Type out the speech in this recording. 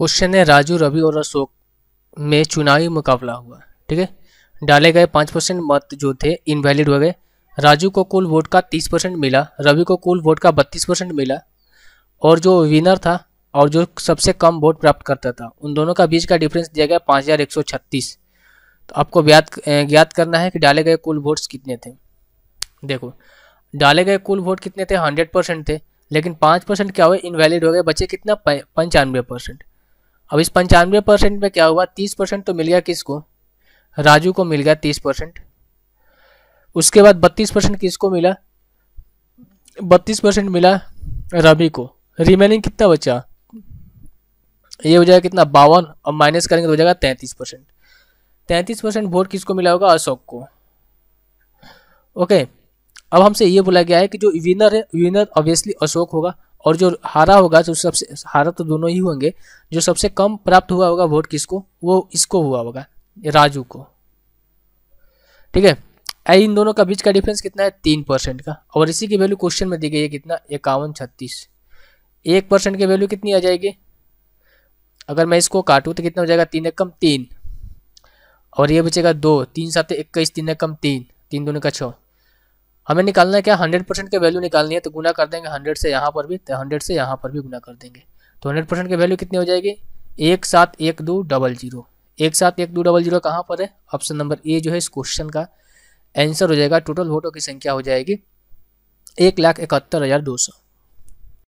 question है राजू रवि और अशोक में चुनावी मुकाबला हुआ ठीक है डाले गए पाँच परसेंट मत जो थे इनवैलिड हो गए राजू को कुल वोट का तीस परसेंट मिला रवि को कुल वोट का बत्तीस परसेंट मिला और जो विनर था और जो सबसे कम वोट प्राप्त करता था उन दोनों का बीच का डिफरेंस दिया गया पाँच हज़ार एक सौ छत्तीस तो आपको ज्ञात ज्ञात करना है कि डाले गए कुल वोट्स कितने थे देखो डाले गए कुल वोट कितने थे हंड्रेड परसेंट थे लेकिन पाँच परसेंट क्या हुए इनवैलिड हो गए बचे कितना पंचानवे परसेंट अब इस पंचानवे परसेंट में क्या हुआ तीस परसेंट तो मिल गया किसको राजू को मिल गया तीस परसेंट उसके बाद बत्तीस परसेंट किसको मिला बत्तीस परसेंट मिला रवि को रिमेनिंग कितना बचा ये हो जाएगा कितना बावन और माइनस करेंगे तो हो जाएगा तैंतीस परसेंट तैंतीस परसेंट वोट किसको मिला होगा अशोक को ओके अब हमसे ये बोला गया है कि जो विनर है विनर ऑब्वियसली अशोक होगा और जो हारा होगा तो सबसे हारा तो दोनों ही होंगे जो सबसे कम प्राप्त हुआ होगा वोट किसको वो इसको हुआ होगा राजू को ठीक है इन दोनों का बीच का डिफरेंस कितना है तीन परसेंट का और इसी की वैल्यू क्वेश्चन में दी गई है कितना इक्यावन छत्तीस एक परसेंट की वैल्यू कितनी आ जाएगी अगर मैं इसको काटूँ तो कितना हो जाएगा तीन एकम तीन और ये बचेगा दो तीन सात इक्कीस तीन एकम तीन तीन दोनों का छः हमें निकालना है क्या हंड्रेड परसेंट की वैल्यू निकालनी है तो गुना कर देंगे हंड्रेड से यहाँ पर भी तो हंड्रेड से यहाँ पर भी गुना कर देंगे तो हंड्रेड परसेंट की वैल्यू कितनी हो जाएगी एक सात एक दो डबल जीरो एक सात एक दो डबल जीरो कहाँ पर है ऑप्शन नंबर ए जो है इस क्वेश्चन का आंसर हो जाएगा टोटल वोटों की संख्या हो जाएगी एक लाख इकहत्तर हज़ार दो सौ